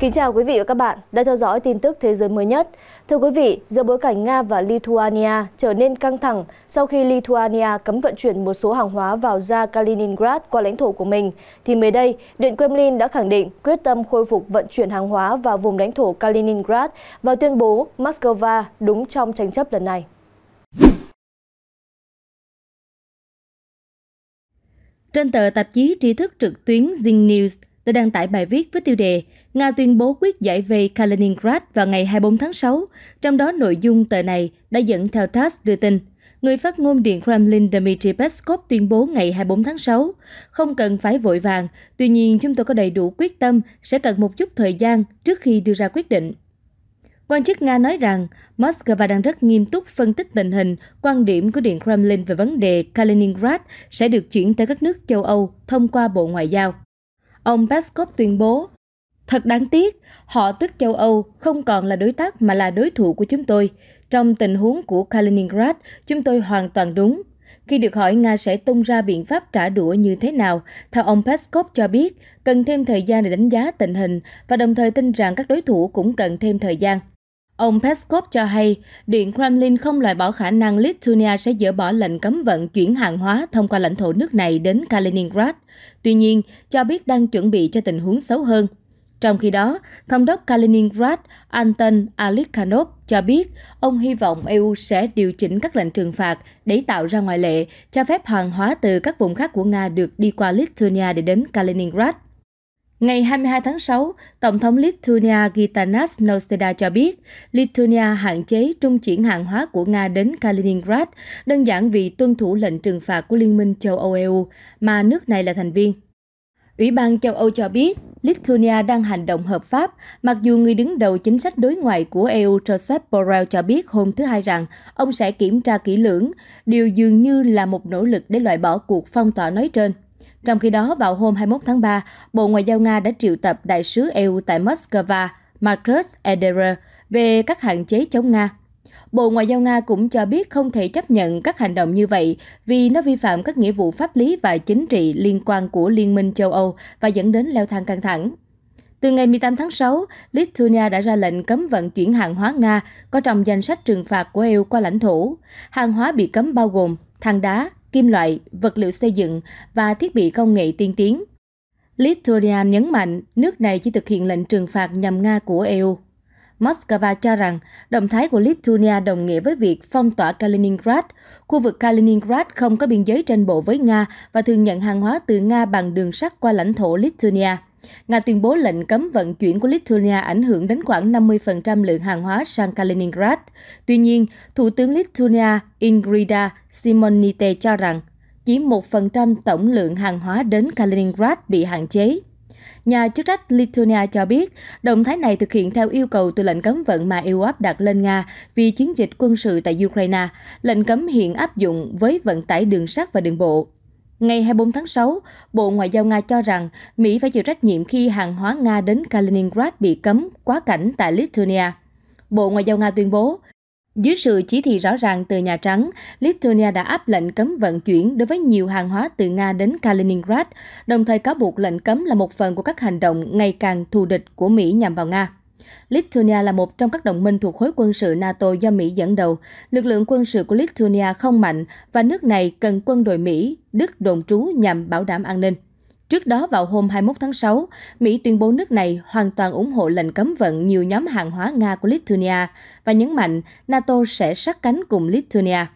Kính chào quý vị và các bạn đã theo dõi tin tức thế giới mới nhất. Thưa quý vị, giữa bối cảnh Nga và Lithuania trở nên căng thẳng sau khi Lithuania cấm vận chuyển một số hàng hóa vào ra Kaliningrad qua lãnh thổ của mình, thì mới đây, Điện Kremlin đã khẳng định quyết tâm khôi phục vận chuyển hàng hóa vào vùng lãnh thổ Kaliningrad và tuyên bố Moscow đúng trong tranh chấp lần này. Trên tờ tạp chí tri thức trực tuyến Zing News, đã đăng tải bài viết với tiêu đề Nga tuyên bố quyết giải về Kaliningrad vào ngày 24 tháng 6, trong đó nội dung tờ này đã dẫn theo TASS đưa tin. Người phát ngôn Điện Kremlin Dmitry Peskov tuyên bố ngày 24 tháng 6, không cần phải vội vàng, tuy nhiên chúng tôi có đầy đủ quyết tâm, sẽ cần một chút thời gian trước khi đưa ra quyết định. Quan chức Nga nói rằng Moscow đang rất nghiêm túc phân tích tình hình, quan điểm của Điện Kremlin về vấn đề Kaliningrad sẽ được chuyển tới các nước châu Âu thông qua Bộ Ngoại giao. Ông Peskov tuyên bố, Thật đáng tiếc, họ tức châu Âu không còn là đối tác mà là đối thủ của chúng tôi. Trong tình huống của Kaliningrad, chúng tôi hoàn toàn đúng. Khi được hỏi Nga sẽ tung ra biện pháp trả đũa như thế nào, theo ông Peskov cho biết, cần thêm thời gian để đánh giá tình hình và đồng thời tin rằng các đối thủ cũng cần thêm thời gian. Ông Peskov cho hay, Điện Kremlin không loại bỏ khả năng Lithuania sẽ dỡ bỏ lệnh cấm vận chuyển hàng hóa thông qua lãnh thổ nước này đến Kaliningrad, tuy nhiên cho biết đang chuẩn bị cho tình huống xấu hơn. Trong khi đó, thống đốc Kaliningrad Anton Alikhanov cho biết ông hy vọng EU sẽ điều chỉnh các lệnh trừng phạt để tạo ra ngoại lệ, cho phép hàng hóa từ các vùng khác của Nga được đi qua Lithuania để đến Kaliningrad. Ngày 22 tháng 6, Tổng thống Lithuania Gitanas Nausėda cho biết Lithuania hạn chế trung chuyển hàng hóa của Nga đến Kaliningrad, đơn giản vì tuân thủ lệnh trừng phạt của Liên minh châu Âu EU, mà nước này là thành viên. Ủy ban châu Âu cho biết Lithuania đang hành động hợp pháp, mặc dù người đứng đầu chính sách đối ngoại của EU Joseph Borrell cho biết hôm thứ Hai rằng ông sẽ kiểm tra kỹ lưỡng, điều dường như là một nỗ lực để loại bỏ cuộc phong tỏa nói trên. Trong khi đó, vào hôm 21 tháng 3, Bộ Ngoại giao Nga đã triệu tập đại sứ EU tại Moscow markus Ederer về các hạn chế chống Nga. Bộ Ngoại giao Nga cũng cho biết không thể chấp nhận các hành động như vậy vì nó vi phạm các nghĩa vụ pháp lý và chính trị liên quan của Liên minh châu Âu và dẫn đến leo thang căng thẳng. Từ ngày 18 tháng 6, Lithuania đã ra lệnh cấm vận chuyển hàng hóa Nga có trong danh sách trừng phạt của EU qua lãnh thổ. Hàng hóa bị cấm bao gồm than đá, kim loại, vật liệu xây dựng và thiết bị công nghệ tiên tiến. Lithuania nhấn mạnh nước này chỉ thực hiện lệnh trừng phạt nhằm Nga của EU. Moscow cho rằng động thái của Lithuania đồng nghĩa với việc phong tỏa Kaliningrad. Khu vực Kaliningrad không có biên giới trên bộ với Nga và thường nhận hàng hóa từ Nga bằng đường sắt qua lãnh thổ Lithuania. Nga tuyên bố lệnh cấm vận chuyển của Lithuania ảnh hưởng đến khoảng 50% lượng hàng hóa sang Kaliningrad. Tuy nhiên, Thủ tướng Lithuania Ingrida Simonite cho rằng chỉ 1% tổng lượng hàng hóa đến Kaliningrad bị hạn chế. Nhà chức trách Lithuania cho biết, động thái này thực hiện theo yêu cầu từ lệnh cấm vận mà EU áp đặt lên Nga vì chiến dịch quân sự tại Ukraine. Lệnh cấm hiện áp dụng với vận tải đường sắt và đường bộ. Ngày 24 tháng 6, Bộ Ngoại giao Nga cho rằng Mỹ phải chịu trách nhiệm khi hàng hóa Nga đến Kaliningrad bị cấm quá cảnh tại Lithuania. Bộ Ngoại giao Nga tuyên bố, dưới sự chỉ thị rõ ràng từ Nhà Trắng, Lithuania đã áp lệnh cấm vận chuyển đối với nhiều hàng hóa từ Nga đến Kaliningrad, đồng thời cáo buộc lệnh cấm là một phần của các hành động ngày càng thù địch của Mỹ nhằm vào Nga. Lithuania là một trong các đồng minh thuộc khối quân sự NATO do Mỹ dẫn đầu. Lực lượng quân sự của Lithuania không mạnh và nước này cần quân đội Mỹ, Đức đồn trú nhằm bảo đảm an ninh. Trước đó vào hôm 21 tháng 6, Mỹ tuyên bố nước này hoàn toàn ủng hộ lệnh cấm vận nhiều nhóm hàng hóa Nga của Lithuania và nhấn mạnh NATO sẽ sát cánh cùng Lithuania.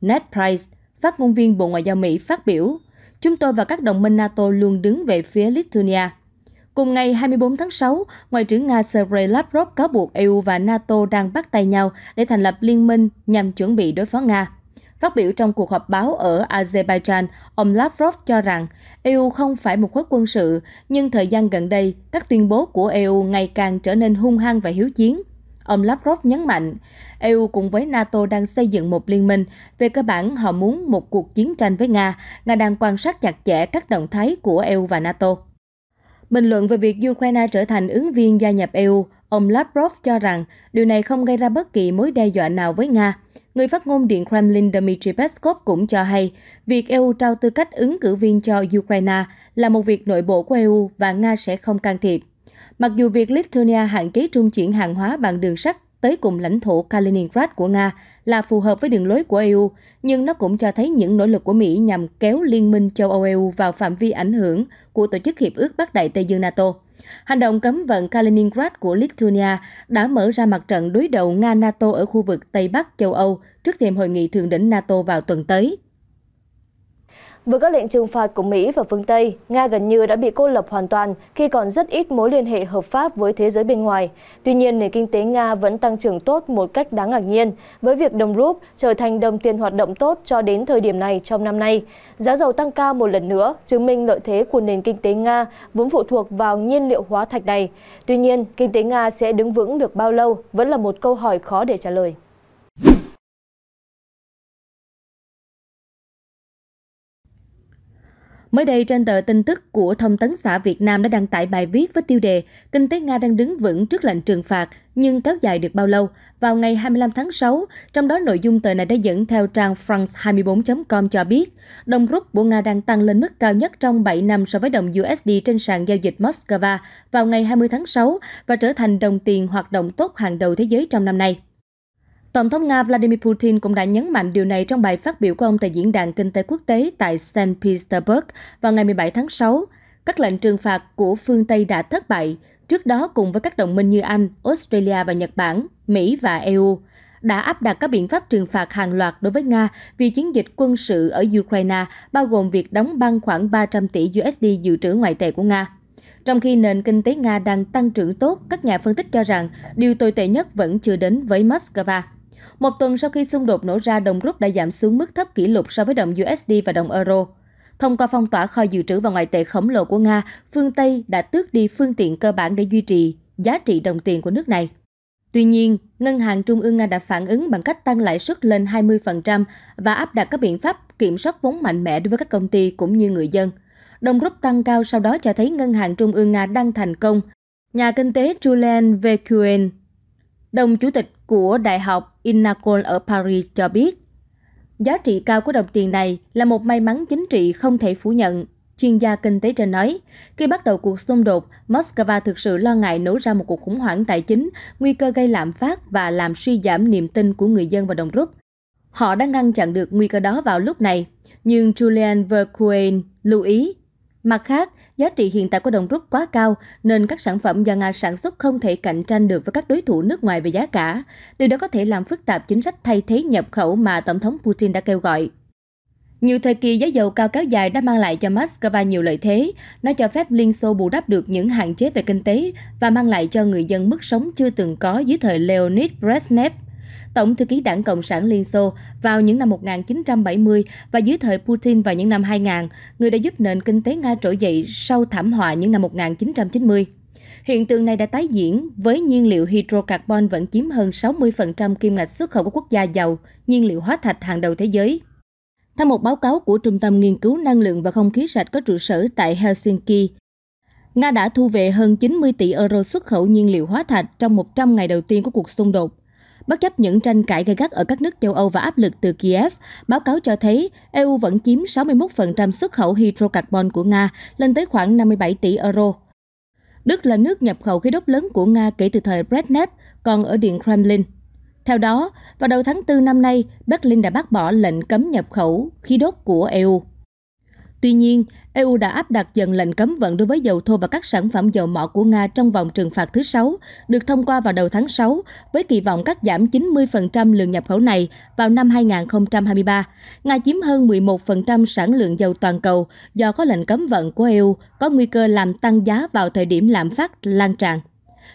Ned Price, phát ngôn viên Bộ Ngoại giao Mỹ phát biểu, Chúng tôi và các đồng minh NATO luôn đứng về phía Lithuania. Cùng ngày 24 tháng 6, Ngoại trưởng Nga Sergei Lavrov cáo buộc EU và NATO đang bắt tay nhau để thành lập liên minh nhằm chuẩn bị đối phó Nga. Phát biểu trong cuộc họp báo ở Azerbaijan, ông Lavrov cho rằng EU không phải một khối quân sự, nhưng thời gian gần đây, các tuyên bố của EU ngày càng trở nên hung hăng và hiếu chiến. Ông Lavrov nhấn mạnh, EU cùng với NATO đang xây dựng một liên minh, về cơ bản họ muốn một cuộc chiến tranh với Nga, Nga đang quan sát chặt chẽ các động thái của EU và NATO. Bình luận về việc Ukraine trở thành ứng viên gia nhập EU, ông Lavrov cho rằng điều này không gây ra bất kỳ mối đe dọa nào với Nga. Người phát ngôn Điện Kremlin Dmitry Peskov cũng cho hay, việc EU trao tư cách ứng cử viên cho Ukraine là một việc nội bộ của EU và Nga sẽ không can thiệp. Mặc dù việc Lithuania hạn chế trung chuyển hàng hóa bằng đường sắt tới cùng lãnh thổ Kaliningrad của Nga là phù hợp với đường lối của EU, nhưng nó cũng cho thấy những nỗ lực của Mỹ nhằm kéo Liên minh châu Âu-EU vào phạm vi ảnh hưởng của Tổ chức Hiệp ước Bắc Đại Tây Dương NATO. Hành động cấm vận Kaliningrad của Lithuania đã mở ra mặt trận đối đầu Nga-NATO ở khu vực Tây Bắc châu Âu trước thềm hội nghị thượng đỉnh NATO vào tuần tới với các lệnh trừng phạt của mỹ và phương tây nga gần như đã bị cô lập hoàn toàn khi còn rất ít mối liên hệ hợp pháp với thế giới bên ngoài tuy nhiên nền kinh tế nga vẫn tăng trưởng tốt một cách đáng ngạc nhiên với việc đồng rút trở thành đồng tiền hoạt động tốt cho đến thời điểm này trong năm nay giá dầu tăng cao một lần nữa chứng minh lợi thế của nền kinh tế nga vốn phụ thuộc vào nhiên liệu hóa thạch này tuy nhiên kinh tế nga sẽ đứng vững được bao lâu vẫn là một câu hỏi khó để trả lời Mới đây trên tờ tin tức của Thông tấn xã Việt Nam đã đăng tải bài viết với tiêu đề Kinh tế Nga đang đứng vững trước lệnh trừng phạt nhưng kéo dài được bao lâu vào ngày 25 tháng 6, trong đó nội dung tờ này đã dẫn theo trang France24.com cho biết đồng rút của Nga đang tăng lên mức cao nhất trong 7 năm so với đồng USD trên sàn giao dịch Moscow vào ngày 20 tháng 6 và trở thành đồng tiền hoạt động tốt hàng đầu thế giới trong năm nay. Tổng thống Nga Vladimir Putin cũng đã nhấn mạnh điều này trong bài phát biểu của ông tại Diễn đàn Kinh tế Quốc tế tại St. Petersburg vào ngày 17 tháng 6. Các lệnh trừng phạt của phương Tây đã thất bại, trước đó cùng với các đồng minh như Anh, Australia và Nhật Bản, Mỹ và EU đã áp đặt các biện pháp trừng phạt hàng loạt đối với Nga vì chiến dịch quân sự ở Ukraine, bao gồm việc đóng băng khoảng 300 tỷ USD dự trữ ngoại tệ của Nga. Trong khi nền kinh tế Nga đang tăng trưởng tốt, các nhà phân tích cho rằng điều tồi tệ nhất vẫn chưa đến với Moscow. Một tuần sau khi xung đột nổ ra, đồng rút đã giảm xuống mức thấp kỷ lục so với đồng USD và đồng euro. Thông qua phong tỏa kho dự trữ và ngoại tệ khổng lồ của Nga, phương Tây đã tước đi phương tiện cơ bản để duy trì giá trị đồng tiền của nước này. Tuy nhiên, Ngân hàng Trung ương Nga đã phản ứng bằng cách tăng lãi suất lên 20% và áp đặt các biện pháp kiểm soát vốn mạnh mẽ đối với các công ty cũng như người dân. Đồng rút tăng cao sau đó cho thấy Ngân hàng Trung ương Nga đang thành công. Nhà kinh tế Julian Verkuyen, đồng chủ tịch của Đại học Inacol ở Paris cho biết. Giá trị cao của đồng tiền này là một may mắn chính trị không thể phủ nhận. Chuyên gia kinh tế trên nói, khi bắt đầu cuộc xung đột, Moscow thực sự lo ngại nổ ra một cuộc khủng hoảng tài chính, nguy cơ gây lạm phát và làm suy giảm niềm tin của người dân và đồng rút. Họ đã ngăn chặn được nguy cơ đó vào lúc này, nhưng Julian Vercoen lưu ý. Mặt khác, giá trị hiện tại của đồng rút quá cao nên các sản phẩm do Nga sản xuất không thể cạnh tranh được với các đối thủ nước ngoài về giá cả. Điều đó có thể làm phức tạp chính sách thay thế nhập khẩu mà Tổng thống Putin đã kêu gọi. Nhiều thời kỳ giá dầu cao kéo dài đã mang lại cho Moscow nhiều lợi thế. Nó cho phép Liên Xô bù đắp được những hạn chế về kinh tế và mang lại cho người dân mức sống chưa từng có dưới thời Leonid Brezhnev tổng thư ký đảng Cộng sản Liên Xô vào những năm 1970 và dưới thời Putin vào những năm 2000, người đã giúp nền kinh tế Nga trỗi dậy sau thảm họa những năm 1990. Hiện tượng này đã tái diễn với nhiên liệu hydrocarbon vẫn chiếm hơn 60% kim ngạch xuất khẩu của quốc gia giàu, nhiên liệu hóa thạch hàng đầu thế giới. Theo một báo cáo của Trung tâm Nghiên cứu Năng lượng và Không khí sạch có trụ sở tại Helsinki, Nga đã thu về hơn 90 tỷ euro xuất khẩu nhiên liệu hóa thạch trong 100 ngày đầu tiên của cuộc xung đột bất chấp những tranh cãi gây gắt ở các nước châu Âu và áp lực từ Kiev, báo cáo cho thấy EU vẫn chiếm 61% xuất khẩu hydrocarbon của Nga lên tới khoảng 57 tỷ euro. Đức là nước nhập khẩu khí đốt lớn của Nga kể từ thời Brezhnev, còn ở Điện Kremlin. Theo đó, vào đầu tháng 4 năm nay, Berlin đã bác bỏ lệnh cấm nhập khẩu khí đốt của EU. Tuy nhiên, EU đã áp đặt dần lệnh cấm vận đối với dầu thô và các sản phẩm dầu mỏ của Nga trong vòng trừng phạt thứ 6, được thông qua vào đầu tháng 6, với kỳ vọng cắt giảm 90% lượng nhập khẩu này vào năm 2023. Nga chiếm hơn 11% sản lượng dầu toàn cầu do có lệnh cấm vận của EU, có nguy cơ làm tăng giá vào thời điểm lạm phát lan tràn.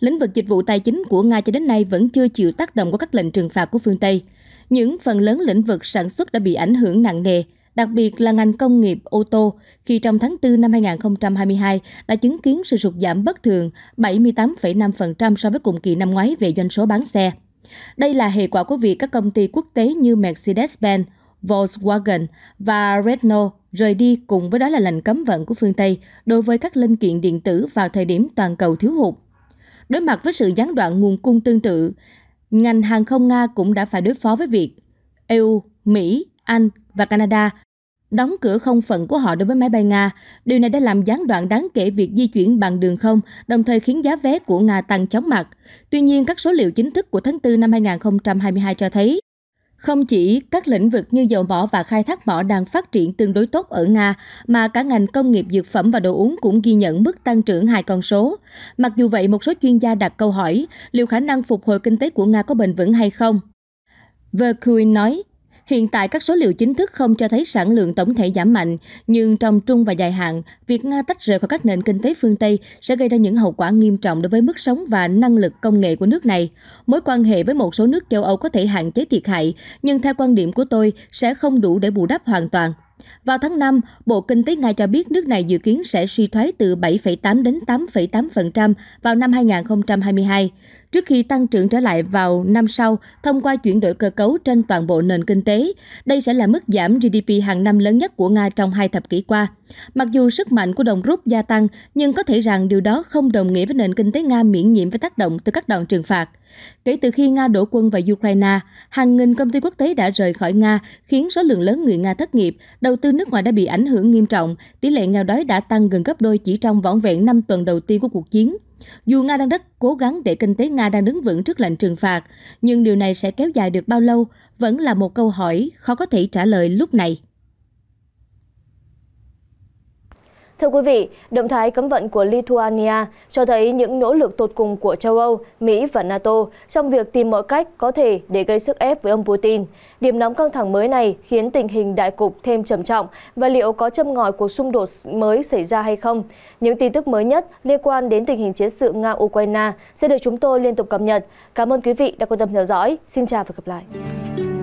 Lĩnh vực dịch vụ tài chính của Nga cho đến nay vẫn chưa chịu tác động của các lệnh trừng phạt của phương Tây. Những phần lớn lĩnh vực sản xuất đã bị ảnh hưởng nặng nề, đặc biệt là ngành công nghiệp ô tô, khi trong tháng 4 năm 2022 đã chứng kiến sự sụt giảm bất thường 78,5% so với cùng kỳ năm ngoái về doanh số bán xe. Đây là hệ quả của việc các công ty quốc tế như Mercedes-Benz, Volkswagen và Renault rời đi cùng với đó là lệnh cấm vận của phương Tây đối với các linh kiện điện tử vào thời điểm toàn cầu thiếu hụt. Đối mặt với sự gián đoạn nguồn cung tương tự, ngành hàng không Nga cũng đã phải đối phó với việc EU, Mỹ, Anh và Canada đóng cửa không phận của họ đối với máy bay nga điều này đã làm gián đoạn đáng kể việc di chuyển bằng đường không đồng thời khiến giá vé của nga tăng chóng mặt tuy nhiên các số liệu chính thức của tháng 4 năm 2022 cho thấy không chỉ các lĩnh vực như dầu mỏ và khai thác mỏ đang phát triển tương đối tốt ở Nga, mà cả ngành công nghiệp dược phẩm và đồ uống cũng ghi nhận mức tăng trưởng hai con số. Mặc dù vậy, một số chuyên gia đặt câu hỏi liệu khả năng phục hồi kinh tế của Nga có bền vững hay không. Verkuin nói, Hiện tại các số liệu chính thức không cho thấy sản lượng tổng thể giảm mạnh, nhưng trong trung và dài hạn, việc Nga tách rời khỏi các nền kinh tế phương Tây sẽ gây ra những hậu quả nghiêm trọng đối với mức sống và năng lực công nghệ của nước này. Mối quan hệ với một số nước châu Âu có thể hạn chế thiệt hại, nhưng theo quan điểm của tôi sẽ không đủ để bù đắp hoàn toàn. Vào tháng 5, Bộ Kinh tế Nga cho biết nước này dự kiến sẽ suy thoái từ 7,8 đến 8,8% vào năm 2022 trước khi tăng trưởng trở lại vào năm sau thông qua chuyển đổi cơ cấu trên toàn bộ nền kinh tế. Đây sẽ là mức giảm GDP hàng năm lớn nhất của Nga trong hai thập kỷ qua. Mặc dù sức mạnh của đồng rút gia tăng, nhưng có thể rằng điều đó không đồng nghĩa với nền kinh tế Nga miễn nhiễm với tác động từ các đòn trừng phạt. Kể từ khi Nga đổ quân vào Ukraine, hàng nghìn công ty quốc tế đã rời khỏi Nga, khiến số lượng lớn người Nga thất nghiệp, đầu tư nước ngoài đã bị ảnh hưởng nghiêm trọng, tỷ lệ nghèo đói đã tăng gần gấp đôi chỉ trong vỏn vẹn 5 tuần đầu tiên của cuộc chiến. Dù Nga đang rất cố gắng để kinh tế Nga đang đứng vững trước lệnh trừng phạt, nhưng điều này sẽ kéo dài được bao lâu vẫn là một câu hỏi khó có thể trả lời lúc này. thưa quý vị động thái cấm vận của lithuania cho thấy những nỗ lực tột cùng của châu âu mỹ và nato trong việc tìm mọi cách có thể để gây sức ép với ông putin điểm nóng căng thẳng mới này khiến tình hình đại cục thêm trầm trọng và liệu có châm ngòi cuộc xung đột mới xảy ra hay không những tin tức mới nhất liên quan đến tình hình chiến sự nga ukraine sẽ được chúng tôi liên tục cập nhật cảm ơn quý vị đã quan tâm theo dõi xin chào và gặp lại